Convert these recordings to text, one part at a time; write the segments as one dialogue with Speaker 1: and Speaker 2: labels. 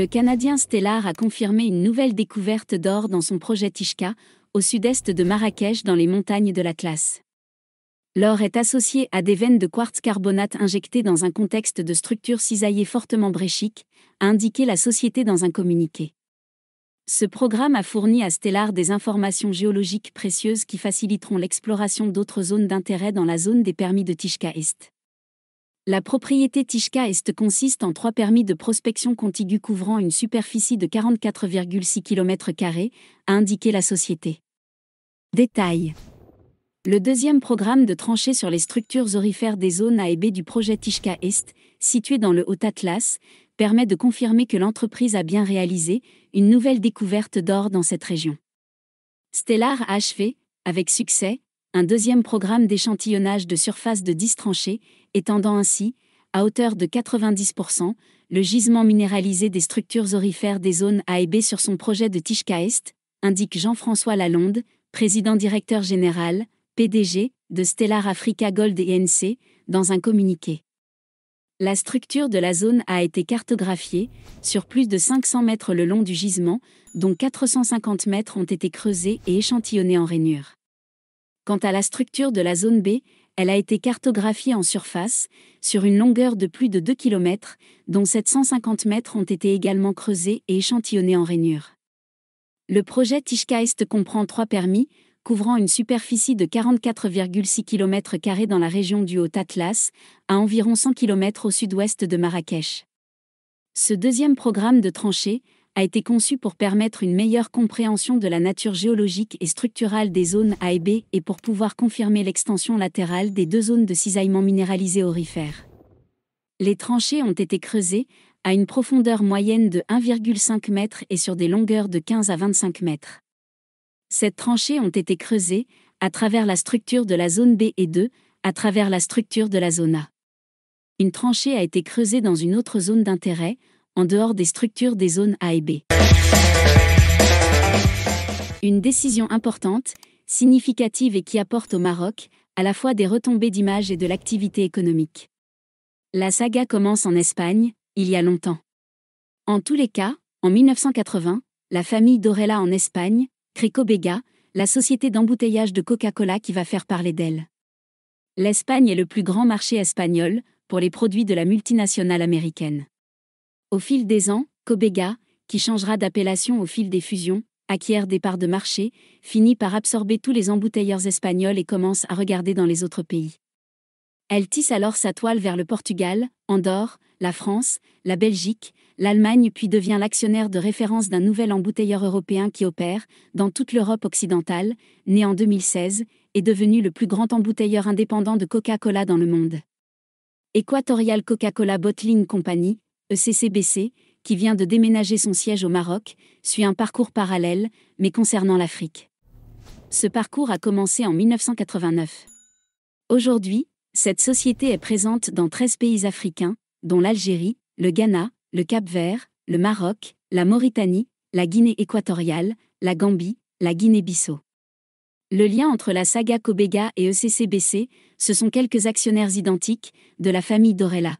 Speaker 1: le Canadien Stellar a confirmé une nouvelle découverte d'or dans son projet Tishka, au sud-est de Marrakech dans les montagnes de l'Atlas. L'or est associé à des veines de quartz carbonate injectées dans un contexte de structure cisaillée fortement bréchique a indiqué la société dans un communiqué. Ce programme a fourni à Stellar des informations géologiques précieuses qui faciliteront l'exploration d'autres zones d'intérêt dans la zone des permis de Tishka Est. La propriété Tishka Est consiste en trois permis de prospection contigus couvrant une superficie de 44,6 km, a indiqué la société. Détail. Le deuxième programme de tranchées sur les structures orifères des zones A et B du projet Tishka Est, situé dans le Haut-Atlas, permet de confirmer que l'entreprise a bien réalisé une nouvelle découverte d'or dans cette région. Stellar a achevé, avec succès, un deuxième programme d'échantillonnage de surface de 10 tranchées, étendant ainsi, à hauteur de 90%, le gisement minéralisé des structures orifères des zones A et B sur son projet de Tishka Est, indique Jean-François Lalonde, président directeur général, PDG, de Stellar Africa Gold et NC, dans un communiqué. La structure de la zone a été cartographiée, sur plus de 500 mètres le long du gisement, dont 450 mètres ont été creusés et échantillonnés en rainures. Quant à la structure de la zone B, elle a été cartographiée en surface, sur une longueur de plus de 2 km, dont 750 mètres ont été également creusés et échantillonnés en rainure. Le projet Tishka Est comprend trois permis, couvrant une superficie de 44,6 km dans la région du Haut-Atlas, à environ 100 km au sud-ouest de Marrakech. Ce deuxième programme de tranchées, a été conçu pour permettre une meilleure compréhension de la nature géologique et structurale des zones A et B et pour pouvoir confirmer l'extension latérale des deux zones de cisaillement minéralisé aurifère. Les tranchées ont été creusées, à une profondeur moyenne de 1,5 m et sur des longueurs de 15 à 25 m. Ces tranchées ont été creusées, à travers la structure de la zone B et 2, à travers la structure de la zone A. Une tranchée a été creusée dans une autre zone d'intérêt, en dehors des structures des zones A et B. Une décision importante, significative et qui apporte au Maroc, à la fois des retombées d'image et de l'activité économique. La saga commence en Espagne, il y a longtemps. En tous les cas, en 1980, la famille Dorella en Espagne, Crico Bega, la société d'embouteillage de Coca-Cola qui va faire parler d'elle. L'Espagne est le plus grand marché espagnol pour les produits de la multinationale américaine. Au fil des ans, Kobega, qui changera d'appellation au fil des fusions, acquiert des parts de marché, finit par absorber tous les embouteilleurs espagnols et commence à regarder dans les autres pays. Elle tisse alors sa toile vers le Portugal, Andorre, la France, la Belgique, l'Allemagne puis devient l'actionnaire de référence d'un nouvel embouteilleur européen qui opère, dans toute l'Europe occidentale, né en 2016, et devenu le plus grand embouteilleur indépendant de Coca-Cola dans le monde. Equatorial Coca-Cola Bottling Company, ECCBC, qui vient de déménager son siège au Maroc, suit un parcours parallèle, mais concernant l'Afrique. Ce parcours a commencé en 1989. Aujourd'hui, cette société est présente dans 13 pays africains, dont l'Algérie, le Ghana, le Cap-Vert, le Maroc, la Mauritanie, la Guinée équatoriale, la Gambie, la Guinée-Bissau. Le lien entre la saga Kobega et ECCBC, ce sont quelques actionnaires identiques de la famille Dorella.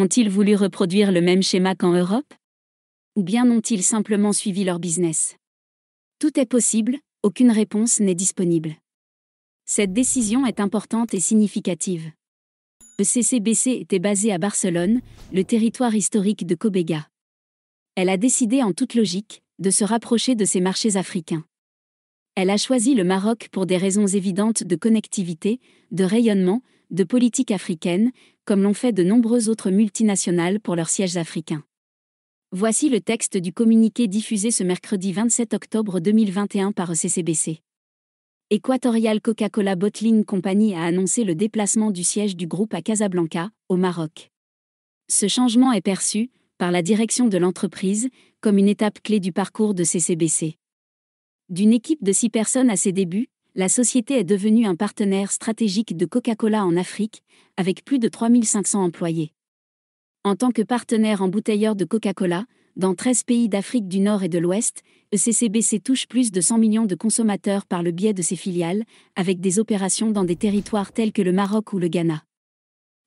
Speaker 1: Ont-ils voulu reproduire le même schéma qu'en Europe Ou bien ont-ils simplement suivi leur business Tout est possible, aucune réponse n'est disponible. Cette décision est importante et significative. Le CCBC était basé à Barcelone, le territoire historique de Kobega. Elle a décidé en toute logique de se rapprocher de ses marchés africains. Elle a choisi le Maroc pour des raisons évidentes de connectivité, de rayonnement, de politique africaine, comme l'ont fait de nombreuses autres multinationales pour leurs sièges africains. Voici le texte du communiqué diffusé ce mercredi 27 octobre 2021 par CCBC. E Equatorial Coca-Cola Bottling Company a annoncé le déplacement du siège du groupe à Casablanca, au Maroc. Ce changement est perçu, par la direction de l'entreprise, comme une étape clé du parcours de CCBC. D'une équipe de six personnes à ses débuts, la société est devenue un partenaire stratégique de Coca-Cola en Afrique, avec plus de 3500 employés. En tant que partenaire embouteilleur de Coca-Cola, dans 13 pays d'Afrique du Nord et de l'Ouest, ECCBC touche plus de 100 millions de consommateurs par le biais de ses filiales, avec des opérations dans des territoires tels que le Maroc ou le Ghana.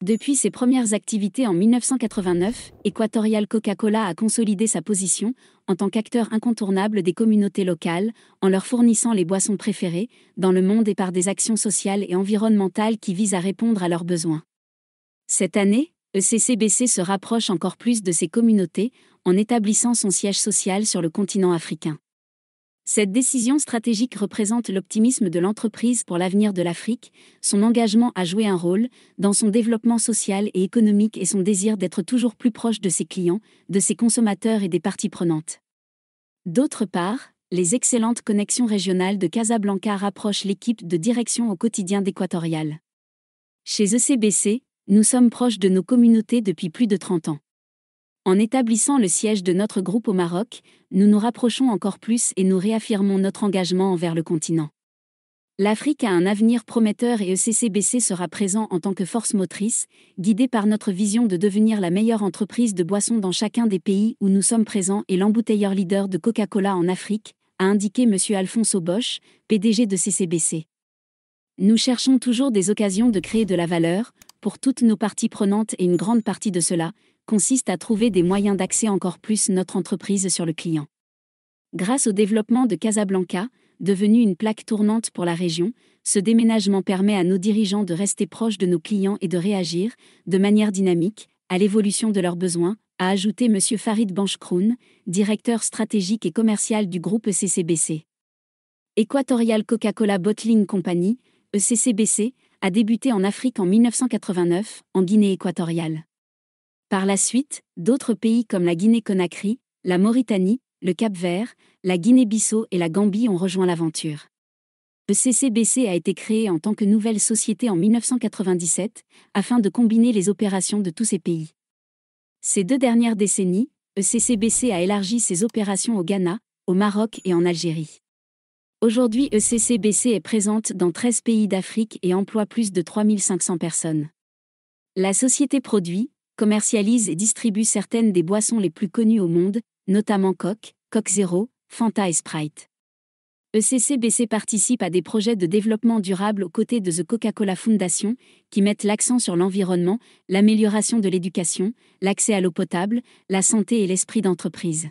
Speaker 1: Depuis ses premières activités en 1989, Equatorial Coca-Cola a consolidé sa position en tant qu'acteur incontournable des communautés locales, en leur fournissant les boissons préférées dans le monde et par des actions sociales et environnementales qui visent à répondre à leurs besoins. Cette année, ECCBC se rapproche encore plus de ces communautés en établissant son siège social sur le continent africain. Cette décision stratégique représente l'optimisme de l'entreprise pour l'avenir de l'Afrique, son engagement à jouer un rôle dans son développement social et économique et son désir d'être toujours plus proche de ses clients, de ses consommateurs et des parties prenantes. D'autre part, les excellentes connexions régionales de Casablanca rapprochent l'équipe de direction au quotidien d'Équatorial. Chez ECBC, nous sommes proches de nos communautés depuis plus de 30 ans. En établissant le siège de notre groupe au Maroc, nous nous rapprochons encore plus et nous réaffirmons notre engagement envers le continent. L'Afrique a un avenir prometteur et ECCBC sera présent en tant que force motrice, guidée par notre vision de devenir la meilleure entreprise de boissons dans chacun des pays où nous sommes présents et l'embouteilleur leader de Coca-Cola en Afrique, a indiqué M. Alfonso Bosch, PDG de CCBC. Nous cherchons toujours des occasions de créer de la valeur, pour toutes nos parties prenantes et une grande partie de cela, consiste à trouver des moyens d'axer encore plus notre entreprise sur le client. Grâce au développement de Casablanca, devenue une plaque tournante pour la région, ce déménagement permet à nos dirigeants de rester proches de nos clients et de réagir, de manière dynamique, à l'évolution de leurs besoins, a ajouté M. Farid Banchkroun, directeur stratégique et commercial du groupe ECCBC. Equatorial Coca-Cola Bottling Company, ECCBC, a débuté en Afrique en 1989, en Guinée équatoriale. Par la suite, d'autres pays comme la Guinée-Conakry, la Mauritanie, le Cap-Vert, la Guinée-Bissau et la Gambie ont rejoint l'aventure. Le CCBC a été créé en tant que nouvelle société en 1997, afin de combiner les opérations de tous ces pays. Ces deux dernières décennies, ECCBC a élargi ses opérations au Ghana, au Maroc et en Algérie. Aujourd'hui, ECCBC est présente dans 13 pays d'Afrique et emploie plus de 3500 personnes. La société produit, commercialise et distribue certaines des boissons les plus connues au monde, notamment Coke, Coke Zero, Fanta et Sprite. ECCBC participe à des projets de développement durable aux côtés de The Coca-Cola Foundation, qui mettent l'accent sur l'environnement, l'amélioration de l'éducation, l'accès à l'eau potable, la santé et l'esprit d'entreprise.